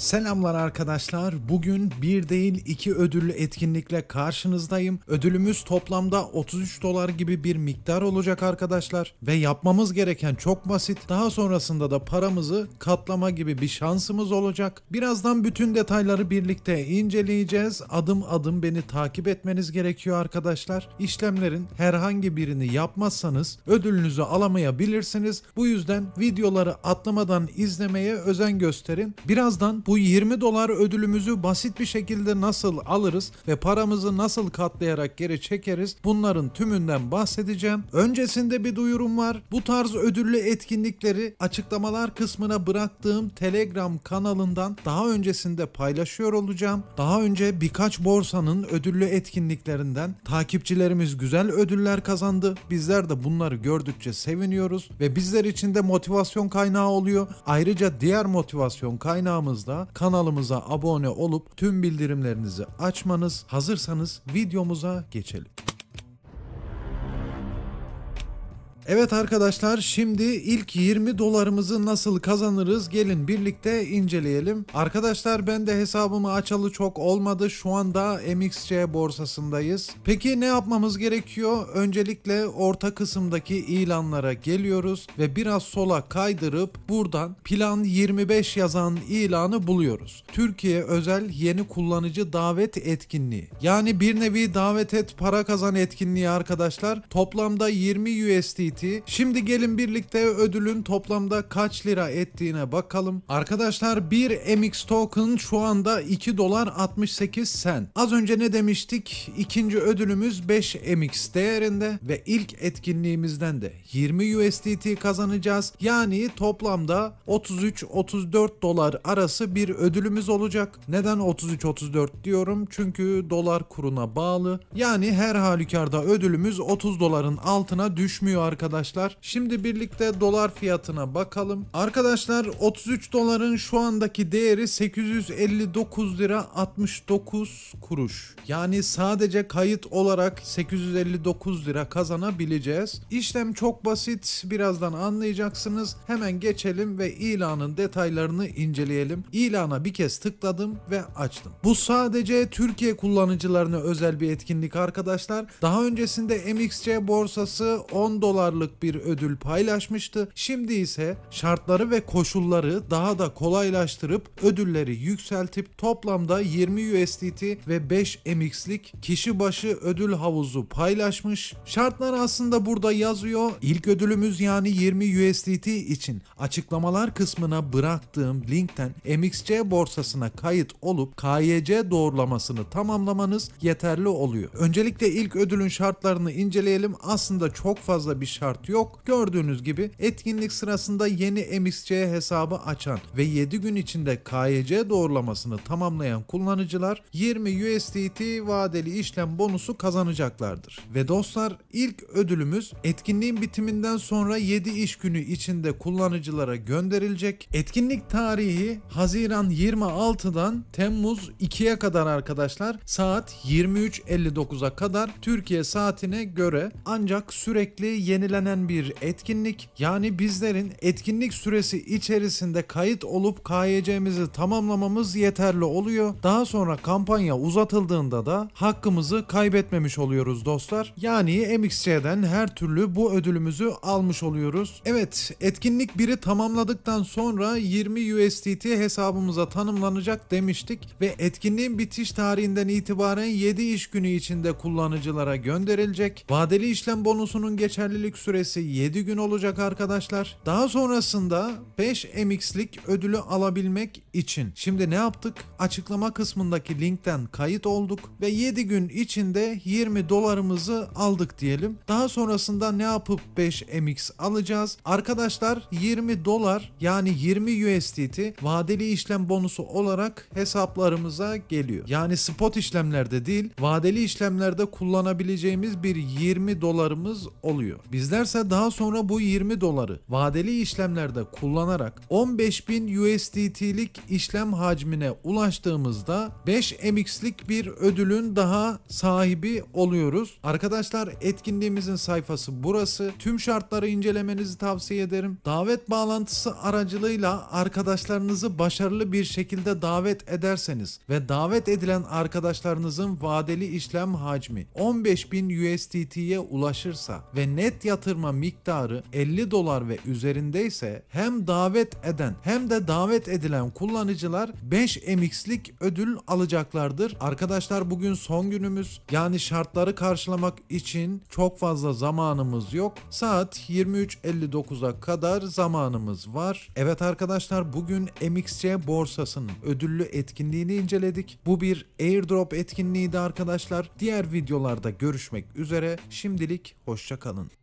Selamlar arkadaşlar. Bugün bir değil iki ödüllü etkinlikle karşınızdayım. Ödülümüz toplamda 33 dolar gibi bir miktar olacak arkadaşlar. Ve yapmamız gereken çok basit. Daha sonrasında da paramızı katlama gibi bir şansımız olacak. Birazdan bütün detayları birlikte inceleyeceğiz. Adım adım beni takip etmeniz gerekiyor arkadaşlar. İşlemlerin herhangi birini yapmazsanız ödülünüzü alamayabilirsiniz. Bu yüzden videoları atlamadan izlemeye özen gösterin. Birazdan bu 20 dolar ödülümüzü basit bir şekilde nasıl alırız ve paramızı nasıl katlayarak geri çekeriz bunların tümünden bahsedeceğim. Öncesinde bir duyurum var. Bu tarz ödüllü etkinlikleri açıklamalar kısmına bıraktığım Telegram kanalından daha öncesinde paylaşıyor olacağım. Daha önce birkaç borsanın ödüllü etkinliklerinden takipçilerimiz güzel ödüller kazandı. Bizler de bunları gördükçe seviniyoruz ve bizler için de motivasyon kaynağı oluyor. Ayrıca diğer motivasyon kaynağımız da videomuzda kanalımıza abone olup tüm bildirimlerinizi açmanız hazırsanız videomuza geçelim. Evet arkadaşlar şimdi ilk 20 dolarımızı nasıl kazanırız gelin birlikte inceleyelim. Arkadaşlar ben de hesabımı açalı çok olmadı şu anda MXC borsasındayız. Peki ne yapmamız gerekiyor? Öncelikle orta kısımdaki ilanlara geliyoruz ve biraz sola kaydırıp buradan plan 25 yazan ilanı buluyoruz. Türkiye özel yeni kullanıcı davet etkinliği. Yani bir nevi davet et para kazan etkinliği arkadaşlar. Toplamda 20 USDT ettiği. Şimdi gelin birlikte ödülün toplamda kaç lira ettiğine bakalım. Arkadaşlar 1 MX token şu anda 2 dolar 68 sen. Az önce ne demiştik? İkinci ödülümüz 5 MX değerinde ve ilk etkinliğimizden de 20 USDT kazanacağız. Yani toplamda 33-34 dolar arası bir ödülümüz olacak. Neden 33-34 diyorum? Çünkü dolar kuruna bağlı. Yani her halükarda ödülümüz 30 doların altına düşmüyor arkadaşlar arkadaşlar. Şimdi birlikte dolar fiyatına bakalım. Arkadaşlar 33 doların şu andaki değeri 859 lira 69 kuruş. Yani sadece kayıt olarak 859 lira kazanabileceğiz. İşlem çok basit. Birazdan anlayacaksınız. Hemen geçelim ve ilanın detaylarını inceleyelim. İlana bir kez tıkladım ve açtım. Bu sadece Türkiye kullanıcılarına özel bir etkinlik arkadaşlar. Daha öncesinde MXC borsası 10 dolar dolarlık bir ödül paylaşmıştı. Şimdi ise şartları ve koşulları daha da kolaylaştırıp ödülleri yükseltip toplamda 20 USDT ve 5 MX'lik kişi başı ödül havuzu paylaşmış. Şartlar aslında burada yazıyor. İlk ödülümüz yani 20 USDT için açıklamalar kısmına bıraktığım linkten MXC borsasına kayıt olup KYC doğrulamasını tamamlamanız yeterli oluyor. Öncelikle ilk ödülün şartlarını inceleyelim. Aslında çok fazla bir şart yok. Gördüğünüz gibi etkinlik sırasında yeni MXC hesabı açan ve 7 gün içinde KYC doğrulamasını tamamlayan kullanıcılar 20 USDT vadeli işlem bonusu kazanacaklardır. Ve dostlar ilk ödülümüz etkinliğin bitiminden sonra 7 iş günü içinde kullanıcılara gönderilecek. Etkinlik tarihi Haziran 26'dan Temmuz 2'ye kadar arkadaşlar saat 23.59'a kadar Türkiye saatine göre ancak sürekli yeni düzenlenen bir etkinlik yani bizlerin etkinlik süresi içerisinde kayıt olup KYC'mizi tamamlamamız yeterli oluyor. Daha sonra kampanya uzatıldığında da hakkımızı kaybetmemiş oluyoruz dostlar. Yani MXC'den her türlü bu ödülümüzü almış oluyoruz. Evet etkinlik biri tamamladıktan sonra 20 USDT hesabımıza tanımlanacak demiştik ve etkinliğin bitiş tarihinden itibaren 7 iş günü içinde kullanıcılara gönderilecek. Vadeli işlem bonusunun geçerlilik süresi 7 gün olacak arkadaşlar. Daha sonrasında 5 MX'lik ödülü alabilmek için. Şimdi ne yaptık? Açıklama kısmındaki linkten kayıt olduk ve 7 gün içinde 20 dolarımızı aldık diyelim. Daha sonrasında ne yapıp 5 MX alacağız? Arkadaşlar 20 dolar yani 20 USDT vadeli işlem bonusu olarak hesaplarımıza geliyor. Yani spot işlemlerde değil vadeli işlemlerde kullanabileceğimiz bir 20 dolarımız oluyor. Biz İzlerse daha sonra bu 20 doları vadeli işlemlerde kullanarak 15.000 USDT'lik işlem hacmine ulaştığımızda 5 MX'lik bir ödülün daha sahibi oluyoruz. Arkadaşlar etkinliğimizin sayfası burası. Tüm şartları incelemenizi tavsiye ederim. Davet bağlantısı aracılığıyla arkadaşlarınızı başarılı bir şekilde davet ederseniz ve davet edilen arkadaşlarınızın vadeli işlem hacmi 15.000 USDT'ye ulaşırsa ve net yatırım yatırma miktarı 50 dolar ve üzerindeyse hem davet eden hem de davet edilen kullanıcılar 5 MX'lik ödül alacaklardır. Arkadaşlar bugün son günümüz yani şartları karşılamak için çok fazla zamanımız yok. Saat 23.59'a kadar zamanımız var. Evet arkadaşlar bugün MXC borsasının ödüllü etkinliğini inceledik. Bu bir airdrop etkinliğiydi arkadaşlar. Diğer videolarda görüşmek üzere. Şimdilik hoşçakalın.